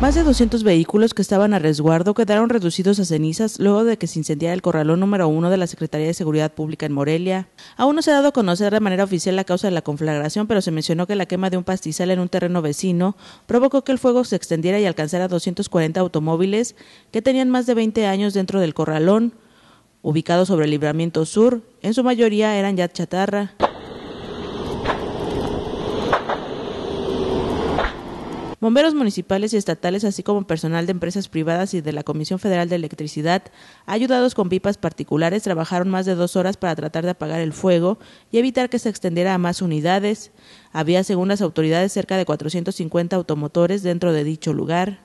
Más de 200 vehículos que estaban a resguardo quedaron reducidos a cenizas luego de que se incendiara el corralón número uno de la Secretaría de Seguridad Pública en Morelia. Aún no se ha dado a conocer de manera oficial la causa de la conflagración, pero se mencionó que la quema de un pastizal en un terreno vecino provocó que el fuego se extendiera y alcanzara 240 automóviles que tenían más de 20 años dentro del corralón, ubicados sobre el Libramiento Sur, en su mayoría eran ya chatarra. Bomberos municipales y estatales, así como personal de empresas privadas y de la Comisión Federal de Electricidad, ayudados con pipas particulares, trabajaron más de dos horas para tratar de apagar el fuego y evitar que se extendiera a más unidades. Había, según las autoridades, cerca de 450 automotores dentro de dicho lugar.